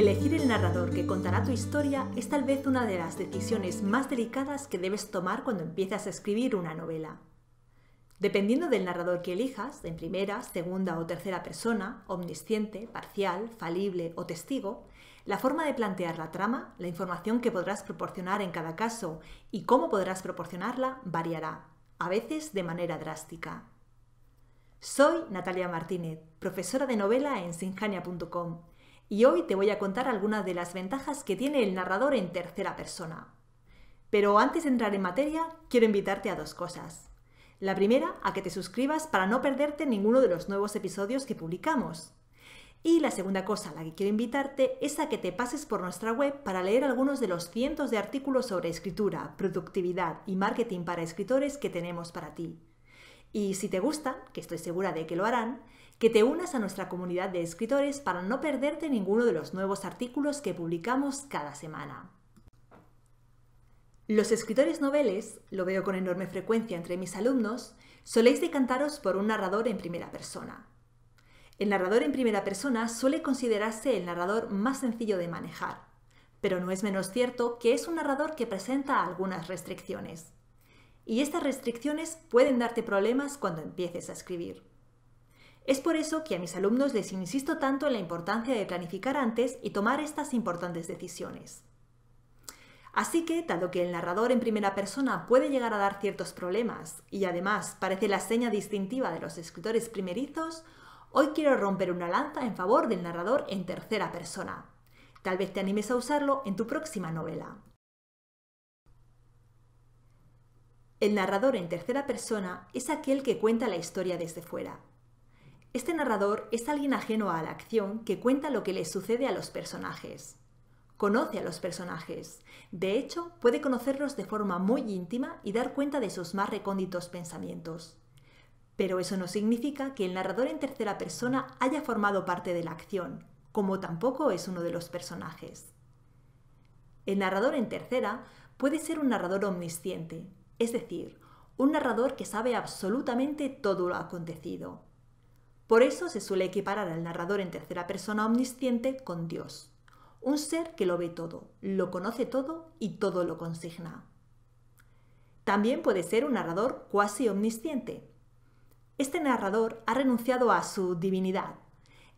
elegir el narrador que contará tu historia es tal vez una de las decisiones más delicadas que debes tomar cuando empiezas a escribir una novela. Dependiendo del narrador que elijas, en primera, segunda o tercera persona, omnisciente, parcial, falible o testigo, la forma de plantear la trama, la información que podrás proporcionar en cada caso y cómo podrás proporcionarla variará, a veces de manera drástica. Soy Natalia Martínez, profesora de novela en sinjania.com y hoy te voy a contar algunas de las ventajas que tiene el narrador en tercera persona. Pero antes de entrar en materia, quiero invitarte a dos cosas. La primera, a que te suscribas para no perderte ninguno de los nuevos episodios que publicamos. Y la segunda cosa a la que quiero invitarte es a que te pases por nuestra web para leer algunos de los cientos de artículos sobre escritura, productividad y marketing para escritores que tenemos para ti. Y si te gusta, que estoy segura de que lo harán, que te unas a nuestra comunidad de escritores para no perderte ninguno de los nuevos artículos que publicamos cada semana. Los escritores noveles, lo veo con enorme frecuencia entre mis alumnos, soléis decantaros por un narrador en primera persona. El narrador en primera persona suele considerarse el narrador más sencillo de manejar, pero no es menos cierto que es un narrador que presenta algunas restricciones y estas restricciones pueden darte problemas cuando empieces a escribir. Es por eso que a mis alumnos les insisto tanto en la importancia de planificar antes y tomar estas importantes decisiones. Así que, dado que el narrador en primera persona puede llegar a dar ciertos problemas y además parece la seña distintiva de los escritores primerizos, hoy quiero romper una lanza en favor del narrador en tercera persona. Tal vez te animes a usarlo en tu próxima novela. El narrador en tercera persona es aquel que cuenta la historia desde fuera. Este narrador es alguien ajeno a la acción que cuenta lo que le sucede a los personajes. Conoce a los personajes. De hecho, puede conocerlos de forma muy íntima y dar cuenta de sus más recónditos pensamientos. Pero eso no significa que el narrador en tercera persona haya formado parte de la acción, como tampoco es uno de los personajes. El narrador en tercera puede ser un narrador omnisciente, es decir, un narrador que sabe absolutamente todo lo acontecido. Por eso se suele equiparar al narrador en tercera persona omnisciente con Dios, un ser que lo ve todo, lo conoce todo y todo lo consigna. También puede ser un narrador cuasi omnisciente. Este narrador ha renunciado a su divinidad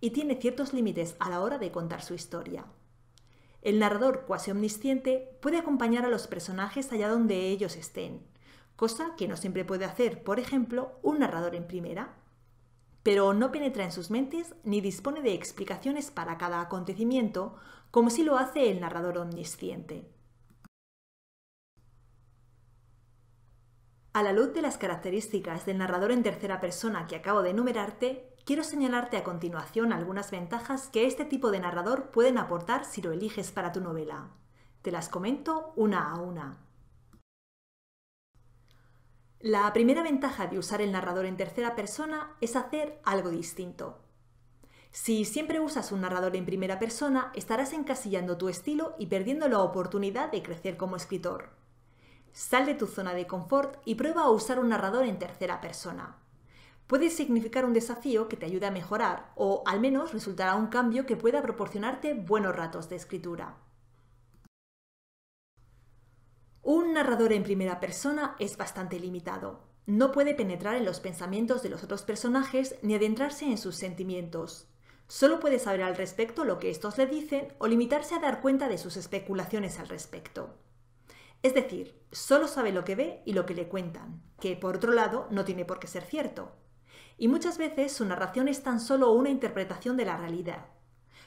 y tiene ciertos límites a la hora de contar su historia. El narrador cuasi omnisciente puede acompañar a los personajes allá donde ellos estén, cosa que no siempre puede hacer, por ejemplo, un narrador en primera, pero no penetra en sus mentes ni dispone de explicaciones para cada acontecimiento como si lo hace el narrador omnisciente. A la luz de las características del narrador en tercera persona que acabo de enumerarte, quiero señalarte a continuación algunas ventajas que este tipo de narrador pueden aportar si lo eliges para tu novela. Te las comento una a una. La primera ventaja de usar el narrador en tercera persona es hacer algo distinto. Si siempre usas un narrador en primera persona, estarás encasillando tu estilo y perdiendo la oportunidad de crecer como escritor. Sal de tu zona de confort y prueba a usar un narrador en tercera persona puede significar un desafío que te ayude a mejorar o al menos resultará un cambio que pueda proporcionarte buenos ratos de escritura. Un narrador en primera persona es bastante limitado. No puede penetrar en los pensamientos de los otros personajes ni adentrarse en sus sentimientos. Solo puede saber al respecto lo que estos le dicen o limitarse a dar cuenta de sus especulaciones al respecto. Es decir, solo sabe lo que ve y lo que le cuentan, que por otro lado no tiene por qué ser cierto y muchas veces su narración es tan solo una interpretación de la realidad.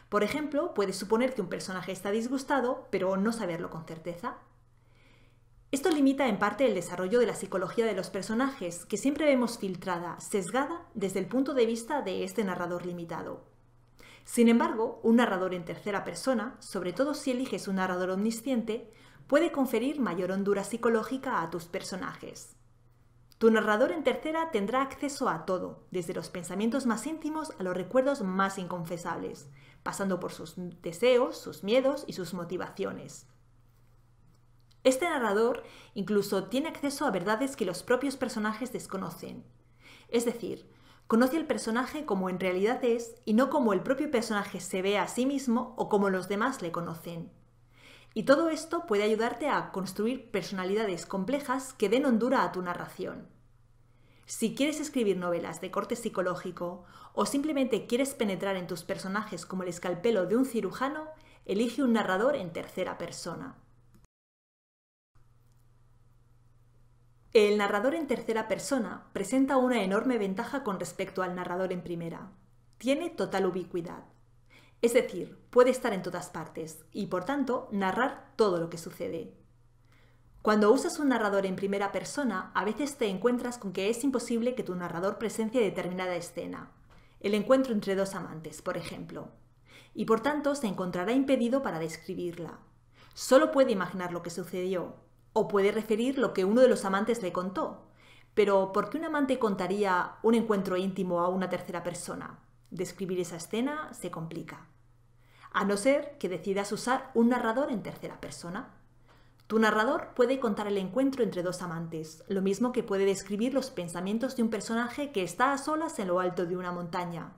Por ejemplo, puede suponer que un personaje está disgustado, pero no saberlo con certeza. Esto limita en parte el desarrollo de la psicología de los personajes, que siempre vemos filtrada, sesgada, desde el punto de vista de este narrador limitado. Sin embargo, un narrador en tercera persona, sobre todo si eliges un narrador omnisciente, puede conferir mayor hondura psicológica a tus personajes. Tu narrador en tercera tendrá acceso a todo, desde los pensamientos más íntimos a los recuerdos más inconfesables, pasando por sus deseos, sus miedos y sus motivaciones. Este narrador incluso tiene acceso a verdades que los propios personajes desconocen. Es decir, conoce al personaje como en realidad es y no como el propio personaje se ve a sí mismo o como los demás le conocen. Y todo esto puede ayudarte a construir personalidades complejas que den hondura a tu narración. Si quieres escribir novelas de corte psicológico o simplemente quieres penetrar en tus personajes como el escalpelo de un cirujano, elige un narrador en tercera persona. El narrador en tercera persona presenta una enorme ventaja con respecto al narrador en primera. Tiene total ubicuidad. Es decir, puede estar en todas partes y, por tanto, narrar todo lo que sucede. Cuando usas un narrador en primera persona, a veces te encuentras con que es imposible que tu narrador presencie determinada escena, el encuentro entre dos amantes, por ejemplo, y por tanto se encontrará impedido para describirla. Solo puede imaginar lo que sucedió, o puede referir lo que uno de los amantes le contó. Pero, ¿por qué un amante contaría un encuentro íntimo a una tercera persona? Describir esa escena se complica, a no ser que decidas usar un narrador en tercera persona. Tu narrador puede contar el encuentro entre dos amantes, lo mismo que puede describir los pensamientos de un personaje que está a solas en lo alto de una montaña.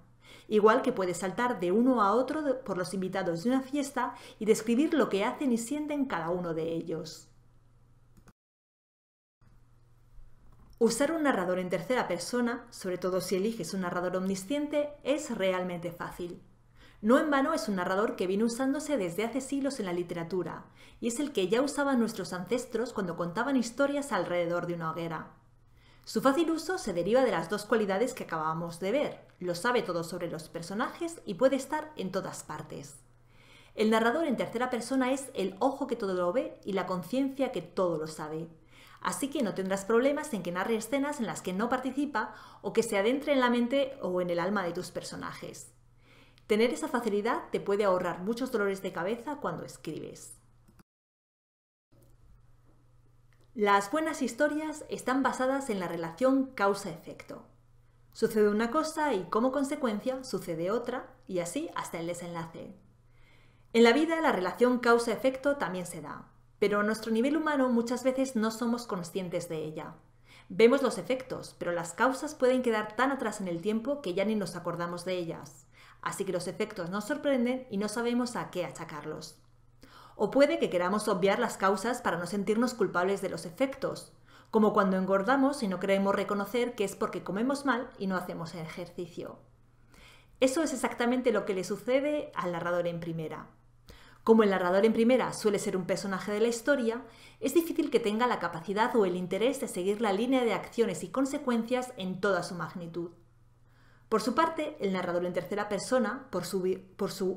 Igual que puede saltar de uno a otro por los invitados de una fiesta y describir lo que hacen y sienten cada uno de ellos. Usar un narrador en tercera persona, sobre todo si eliges un narrador omnisciente, es realmente fácil. No en vano es un narrador que viene usándose desde hace siglos en la literatura, y es el que ya usaban nuestros ancestros cuando contaban historias alrededor de una hoguera. Su fácil uso se deriva de las dos cualidades que acabamos de ver, lo sabe todo sobre los personajes y puede estar en todas partes. El narrador en tercera persona es el ojo que todo lo ve y la conciencia que todo lo sabe así que no tendrás problemas en que narre escenas en las que no participa o que se adentre en la mente o en el alma de tus personajes. Tener esa facilidad te puede ahorrar muchos dolores de cabeza cuando escribes. Las buenas historias están basadas en la relación causa-efecto. Sucede una cosa y como consecuencia sucede otra y así hasta el desenlace. En la vida la relación causa-efecto también se da pero a nuestro nivel humano muchas veces no somos conscientes de ella. Vemos los efectos, pero las causas pueden quedar tan atrás en el tiempo que ya ni nos acordamos de ellas. Así que los efectos nos sorprenden y no sabemos a qué achacarlos. O puede que queramos obviar las causas para no sentirnos culpables de los efectos, como cuando engordamos y no creemos reconocer que es porque comemos mal y no hacemos ejercicio. Eso es exactamente lo que le sucede al narrador en primera. Como el narrador en primera suele ser un personaje de la historia, es difícil que tenga la capacidad o el interés de seguir la línea de acciones y consecuencias en toda su magnitud. Por su parte, el narrador en tercera persona, por su,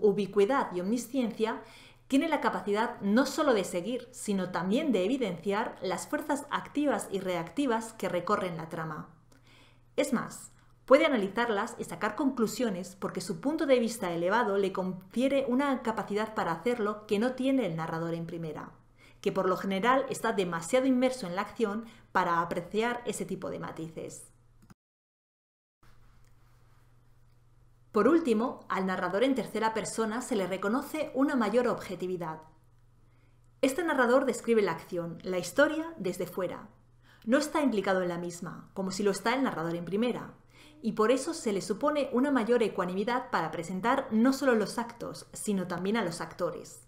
ubicuidad y omnisciencia, tiene la capacidad no solo de seguir, sino también de evidenciar las fuerzas activas y reactivas que recorren la trama. Es más, Puede analizarlas y sacar conclusiones porque su punto de vista elevado le confiere una capacidad para hacerlo que no tiene el narrador en primera, que por lo general está demasiado inmerso en la acción para apreciar ese tipo de matices. Por último, al narrador en tercera persona se le reconoce una mayor objetividad. Este narrador describe la acción, la historia, desde fuera. No está implicado en la misma, como si lo está el narrador en primera, y por eso se le supone una mayor ecuanimidad para presentar no solo los actos, sino también a los actores.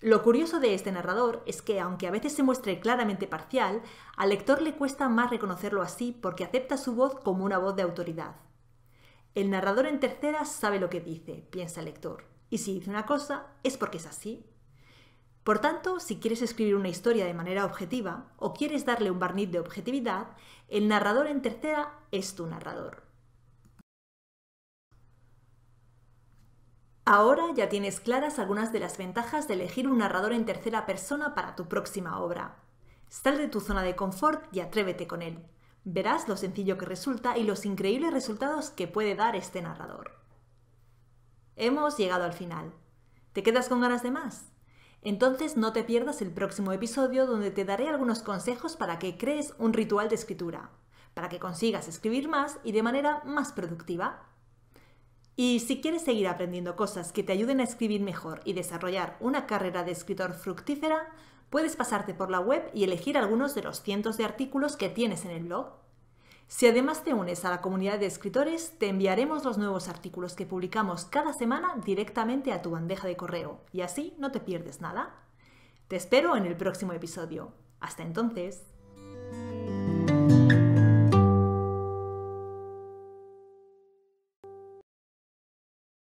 Lo curioso de este narrador es que, aunque a veces se muestre claramente parcial, al lector le cuesta más reconocerlo así porque acepta su voz como una voz de autoridad. El narrador en tercera sabe lo que dice, piensa el lector, y si dice una cosa es porque es así. Por tanto, si quieres escribir una historia de manera objetiva o quieres darle un barniz de objetividad, el narrador en tercera es tu narrador. Ahora ya tienes claras algunas de las ventajas de elegir un narrador en tercera persona para tu próxima obra. Sal de tu zona de confort y atrévete con él. Verás lo sencillo que resulta y los increíbles resultados que puede dar este narrador. Hemos llegado al final. ¿Te quedas con ganas de más? Entonces no te pierdas el próximo episodio donde te daré algunos consejos para que crees un ritual de escritura, para que consigas escribir más y de manera más productiva. Y si quieres seguir aprendiendo cosas que te ayuden a escribir mejor y desarrollar una carrera de escritor fructífera, puedes pasarte por la web y elegir algunos de los cientos de artículos que tienes en el blog. Si además te unes a la comunidad de escritores, te enviaremos los nuevos artículos que publicamos cada semana directamente a tu bandeja de correo y así no te pierdes nada. Te espero en el próximo episodio. Hasta entonces.